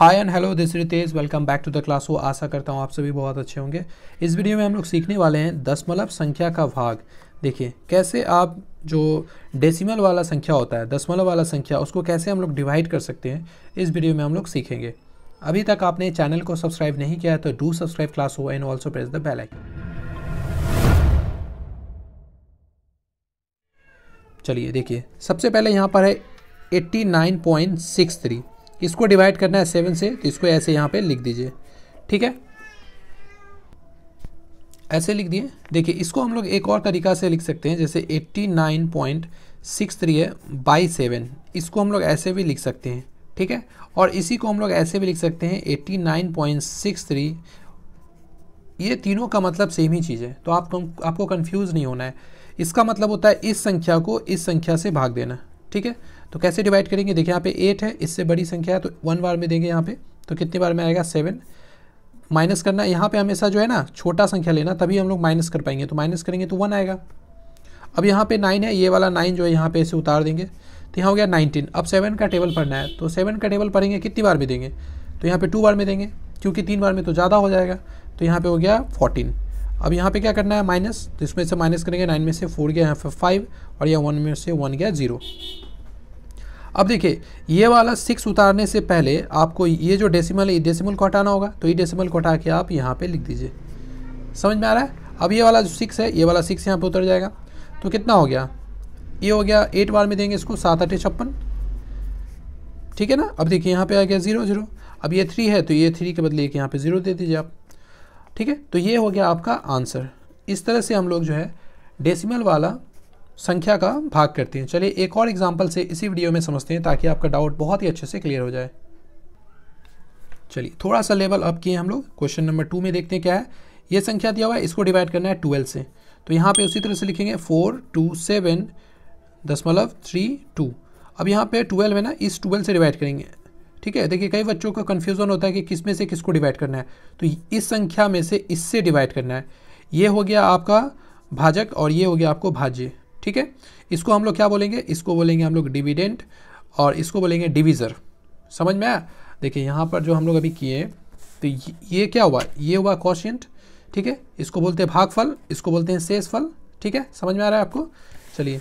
hi and hello this Ritesh welcome back to the class वो आशा करता हूँ आप सभी बहुत अच्छे होंगे इस वीडियो में हम लोग सीखने वाले हैं दशमलव संख्या का भाग देखिए कैसे आप जो डेसिमल वाला संख्या होता है दशमलव वाला संख्या उसको कैसे हम लोग डिवाइड कर सकते हैं इस वीडियो में हम लोग सीखेंगे अभी तक आपने चैनल को सब्सक्राइब नहीं किया है तो डू सब्सक्राइब क्लास हो and also press the bell icon चलिए देखिए सबसे पहले यहाँ पर है eighty nine point six three इसको डिवाइड करना है सेवन से तो इसको ऐसे यहाँ पे लिख दीजिए ठीक है ऐसे लिख दिए देखिए इसको हम लोग एक और तरीका से लिख सकते हैं जैसे eighty nine point six three है बाई सेवन इसको हम लोग ऐसे भी लिख सकते हैं ठीक है और इसी को हम लोग ऐसे भी लिख सकते हैं eighty nine point six three ये तीनों का मतलब सेम ही चीज़ है तो आप आपको कंफ्यूज नहीं होना है इसका मतलब होता है इस संख्या को इस संख्या से भाग देना ठीक है तो कैसे डिवाइड करेंगे देखिए यहाँ पे एट है इससे बड़ी संख्या है तो वन बार में देंगे यहाँ पे तो कितनी बार में आएगा सेवन माइनस करना यहाँ पे हमेशा जो है ना छोटा संख्या लेना तभी हम लोग माइनस कर पाएंगे तो माइनस करेंगे तो वन आएगा अब यहाँ पे नाइन है ये वाला नाइन जो है यहाँ पे इसे उतार देंगे तो यहाँ हो गया नाइनटीन अब सेवन का टेबल पढ़ना है तो सेवन का टेबल पढ़ेंगे कितनी बार में देंगे तो यहाँ पर टू बार में देंगे क्योंकि तीन बार में तो ज़्यादा हो जाएगा तो यहाँ पर हो गया फोर्टीन अब यहाँ पे क्या करना है माइनस तो इसमें से माइनस करेंगे नाइन में से फोर गया यहाँ पे फाइव और यह वन में से वन गया जीरो अब देखिए ये वाला सिक्स उतारने से पहले आपको ये जो डेसिमल है ये डेसिमल को हटाना होगा तो ये डेसिमल को हटा के आप यहाँ पे लिख दीजिए समझ में आ रहा है अब ये वाला जो सिक्स है ये वाला सिक्स यहाँ पे उतर जाएगा तो कितना हो गया ये हो गया एट बार में देंगे इसको सात अठे छप्पन ठीक है ना अब देखिए यहाँ पे आ गया जीरो जीरो अब ये थ्री है तो ये थ्री के बदले एक यहाँ पे जीरो दे दीजिए आप ठीक है तो ये हो गया आपका आंसर इस तरह से हम लोग जो है डेसिमल वाला संख्या का भाग करते हैं चलिए एक और एग्जाम्पल से इसी वीडियो में समझते हैं ताकि आपका डाउट बहुत ही अच्छे से क्लियर हो जाए चलिए थोड़ा सा लेवल अप किए हम लोग क्वेश्चन नंबर टू में देखते हैं क्या है ये संख्या दिया हुआ है इसको डिवाइड करना है ट्वेल्व से तो यहाँ पे उसी तरह से लिखेंगे फोर टू सेवन दशमलव थ्री टू अब यहाँ पे ट्वेल्व है ना इस ट्वेल्व से डिवाइड करेंगे ठीक है देखिए कई बच्चों का कन्फ्यूज़न होता है कि किस में से किसको डिवाइड करना है तो इस संख्या में से इससे डिवाइड करना है ये हो गया आपका भाजक और ये हो गया आपको भाज्य ठीक है इसको हम लोग क्या बोलेंगे इसको बोलेंगे हम लोग डिविडेंट और इसको बोलेंगे डिविज़र समझ में आया देखिए यहाँ पर जो हम लोग अभी किए तो ये क्या हुआ ये हुआ कॉशेंट ठीक है इसको बोलते हैं भागफल इसको बोलते हैं फल ठीक है समझ में आ रहा है आपको चलिए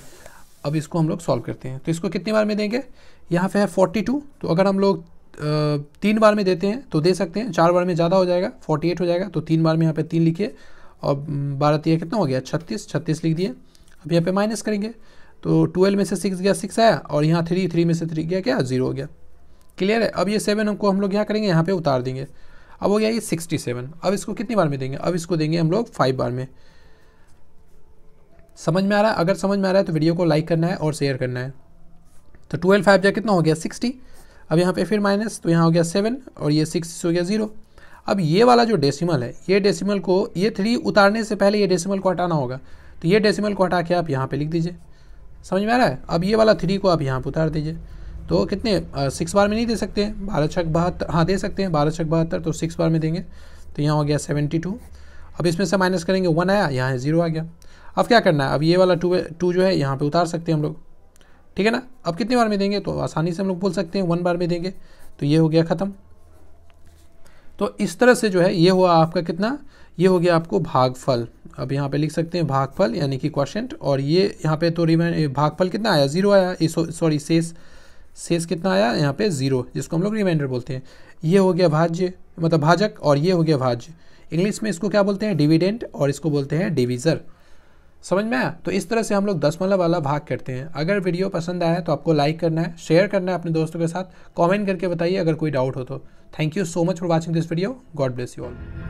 अब इसको हम लोग सॉल्व करते हैं तो इसको कितनी बार में देंगे यहाँ पे है फोर्टी टू तो अगर हम लोग तीन बार में देते हैं तो दे सकते हैं चार बार में ज़्यादा हो जाएगा फोर्टी एट हो जाएगा तो तीन बार में यहाँ पे तीन लिखिए और बारह तीन कितना हो गया छत्तीस छत्तीस लिख दिए अब यहाँ पे माइनस करेंगे तो ट्वेल्व में से सिक्स गया सिक्स आया और यहाँ थ्री थ्री में से थ्री गया क्या जीरो हो गया क्लियर है अब ये सेवन हमको हम लोग यहाँ करेंगे यहाँ पर उतार देंगे अब हो गया ये सिक्सटी सेवन अब इसको कितनी बार में देंगे अब इसको देंगे हम लोग फाइव बार में समझ में आ रहा है अगर समझ में आ रहा है तो वीडियो को लाइक करना है और शेयर करना है तो ट्वेल्व फाइव जा कितना हो गया सिक्सटी अब यहाँ पे फिर माइनस तो यहाँ हो गया सेवन और ये सिक्स हो गया ज़ीरो अब ये वाला जो डेसिमल है ये डेसिमल को ये थ्री उतारने से पहले ये डेसिमल को हटाना होगा तो ये डेसिमल को हटा के आप यहाँ पे लिख दीजिए समझ में आ रहा है अब ये वाला थ्री को आप यहाँ पर उतार दीजिए तो कितने सिक्स बार में नहीं दे सकते हैं बारह छक बहत्तर हाँ दे सकते हैं बारह छक बहत्तर तो सिक्स बार में देंगे तो यहाँ हो गया सेवेंटी टू अब इसमें से माइनस करेंगे वन आया यहाँ है ज़ीरो आ गया अब क्या करना है अब ये वाला टू टू जो है यहाँ पर उतार सकते हैं हम लोग ठीक है ना अब कितनी बार में देंगे तो आसानी से हम लोग बोल सकते हैं वन बार में देंगे तो ये हो गया ख़त्म तो इस तरह से जो है ये हुआ आपका कितना ये हो गया आपको भागफल अब यहाँ पे लिख सकते हैं भागफल यानी कि क्वेश्चन और ये यहाँ पे तो रिमाइंड भागफल कितना आया जीरो आया सॉरी शेष शेष कितना आया यहाँ पे जीरो जिसको हम लोग रिमाइंडर बोलते हैं ये हो गया भाज्य मतलब भाजक और ये हो गया भाज्य इंग्लिश में इसको क्या बोलते हैं डिविडेंट और इसको बोलते हैं डिविज़र समझ में आया तो इस तरह से हम लोग दसमलव वाला भाग करते हैं अगर वीडियो पसंद आया तो आपको लाइक करना है शेयर करना है अपने दोस्तों के साथ कमेंट करके बताइए अगर कोई डाउट हो तो thank you so much for watching this video God bless you all